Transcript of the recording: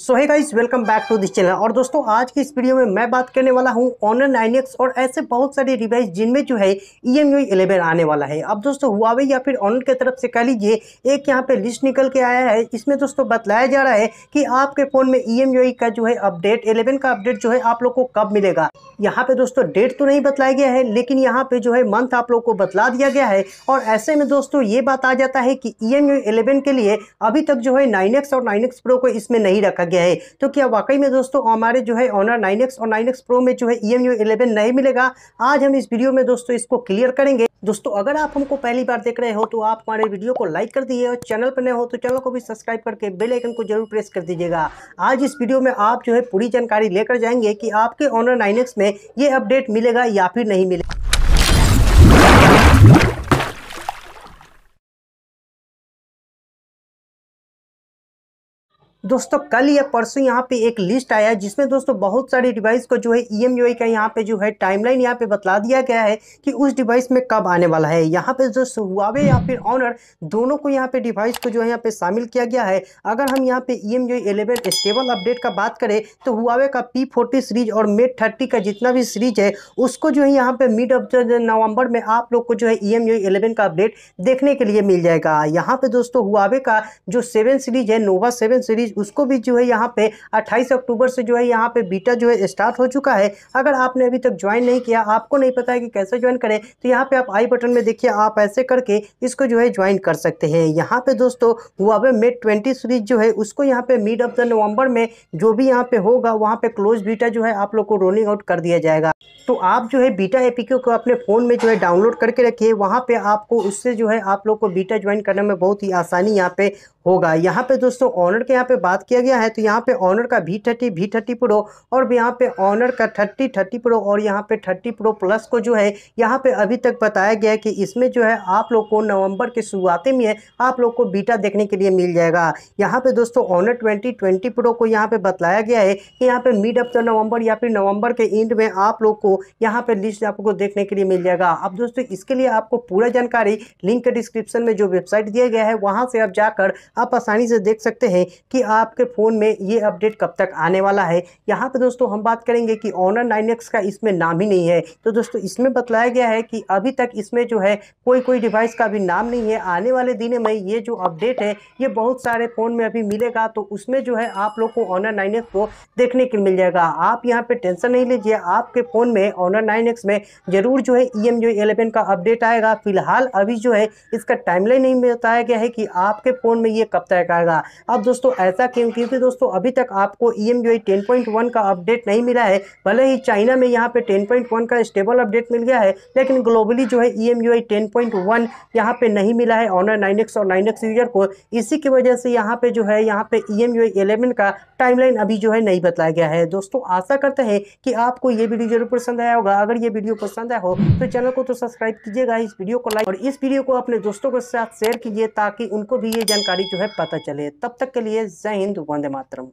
सो है guys welcome back to this channel और दोस्तों आज की इस वीडियो में मैं बात करने वाला हूं ऑनर नाइन और ऐसे बहुत सारे डिवाइस जिनमें जो है ई एम यू इलेवन आने वाला है अब दोस्तों हुआवे या फिर ऑनर की तरफ से कह लीजिए एक यहां पे लिस्ट निकल के आया है इसमें दोस्तों बतलाया जा रहा है कि आपके फ़ोन में ई e e का जो है अपडेट एलेवन का अपडेट जो है आप लोग को कब मिलेगा यहाँ पे दोस्तों डेट तो नहीं बतलाया गया है लेकिन यहाँ पे जो है मंथ आप लोग को बतला दिया गया है और ऐसे में दोस्तों ये बात आ जाता है कि ई e एम के लिए अभी तक जो है नाइन और नाइन प्रो को इसमें नहीं रखा दिया गया है तो क्या वाकई में दोस्तों हमारे जो है ऑनर नाइन और नाइन प्रो में जो है ई e एम नहीं मिलेगा आज हम इस वीडियो में दोस्तों इसको क्लियर करेंगे दोस्तों अगर आप हमको पहली बार देख रहे हो तो आप हमारे वीडियो को लाइक कर दीजिए और चैनल पर नए हो तो चैनल को भी सब्सक्राइब करके बेल आइकन को जरूर प्रेस कर दीजिएगा आज इस वीडियो में आप जो है पूरी जानकारी लेकर जाएंगे कि आपके ऑनर नाइन में ये अपडेट मिलेगा या फिर नहीं मिलेगा दोस्तों कल या परसों यहाँ पे एक लिस्ट आया है जिसमें दोस्तों बहुत सारे डिवाइस को जो है ई e एम का यहाँ पे जो है टाइमलाइन यहाँ पे बतला दिया गया है कि उस डिवाइस में कब आने वाला है यहाँ पे जो हुआवे या फिर ऑनर दोनों को यहाँ पे डिवाइस को जो है यहाँ पे शामिल किया गया है अगर हम यहाँ पे ई एम स्टेबल अपडेट का बात करें तो हुआवे का पी सीरीज और मेट थर्टी का जितना भी सीरीज है उसको जो है यहाँ पे मिड ऑफ नवंबर में आप लोग को जो है ई e एम का अपडेट देखने के लिए मिल जाएगा यहाँ पे दोस्तों हुआवे का जो सेवन सीरीज है नोवा सेवन सीरीज चीज़ उसको भी जो है यहाँ पे 28 अक्टूबर से जो है यहाँ पे बीटा जो है स्टार्ट हो चुका है अगर आपने अभी तक ज्वाइन नहीं किया आपको नहीं पता है कि कैसे ज्वाइन करें तो यहाँ पे आप आई बटन में देखिए आप ऐसे करके इसको जो है ज्वाइन कर सकते हैं यहाँ पे दोस्तों हुआ वे मेट ट्वेंटी सीरीज जो है उसको यहाँ पे मिड ऑफ द नवंबर में जो भी यहाँ पे होगा वहाँ पे क्लोज बीटा जो है आप लोग को रोलिंग आउट कर दिया जाएगा तो आप जो है बीटा ए को अपने फ़ोन में जो है डाउनलोड करके रखिए वहाँ पे आपको उससे जो है आप लोग को बीटा ज्वाइन करने में बहुत ही आसानी यहाँ पे होगा यहाँ पे दोस्तों ऑनर के यहाँ पे बात किया गया है तो यहाँ पे ऑनर का भी थर्टी भी थर्टी प्रो और यहाँ पे ऑनर का थर्टी थर्टी प्रो और यहाँ पे थर्टी प्रो प्लस को जो है यहाँ पे अभी तक बताया गया है कि इसमें जो है आप लोग को नवंबर के शुरुआती में आप लोग को बीटा देखने के लिए मिल जाएगा यहाँ पे दोस्तों ऑनर ट्वेंटी ट्वेंटी प्रो को यहाँ पे बताया गया है कि यहाँ पे मिड अप टू नवंबर या फिर नवंबर के एंड में आप लोग को यहाँ पे लिस्ट आपको देखने के लिए मिल जाएगा अब दोस्तों इसके लिए आपको पूरा जानकारी लिंक डिस्क्रिप्शन में जो वेबसाइट दिया गया है वहाँ से आप जाकर आप आसानी से देख सकते हैं कि आपके फ़ोन में ये अपडेट कब तक आने वाला है यहाँ पे दोस्तों हम बात करेंगे कि ऑनर नाइन का इसमें नाम ही नहीं है तो दोस्तों इसमें बतलाया गया है कि अभी तक इसमें जो है कोई कोई डिवाइस का भी नाम नहीं है आने वाले दिनों में ये जो अपडेट है ये बहुत सारे फ़ोन में अभी मिलेगा तो उसमें जो है आप लोग को ऑनर नाइन को देखने के मिल जाएगा आप यहाँ पर टेंशन नहीं लीजिए आपके फ़ोन में ऑनर नाइन में ज़रूर जो है ई e जो का अपडेट आएगा फिलहाल अभी जो है इसका टाइमलाइन नहीं बताया गया है कि आपके फ़ोन में ये कब तक आएगा अब दोस्तों ऐसे ऐसा क्यों क्योंकि दोस्तों अभी तक आपको ई e एम का अपडेट नहीं मिला है भले ही चाइना में यहाँ पे टेन का स्टेबल अपडेट मिल गया है लेकिन ग्लोबली जो है ई एम यू यहाँ पे नहीं मिला है ऑनर नाइन और नाइन एक्स यूजर को इसी की वजह से यहाँ पे जो है यहाँ पे ई e एम का टाइमलाइन अभी जो है नहीं बताया गया है दोस्तों आशा करते हैं कि आपको ये वीडियो जरूर पसंद आया होगा अगर ये वीडियो पसंद आया हो तो चैनल को तो सब्सक्राइब कीजिएगा इस वीडियो को लाइक और इस वीडियो को अपने दोस्तों के साथ शेयर कीजिए ताकि उनको भी ये जानकारी जो है पता चले तब तक के लिए जय saindo Vande Matram.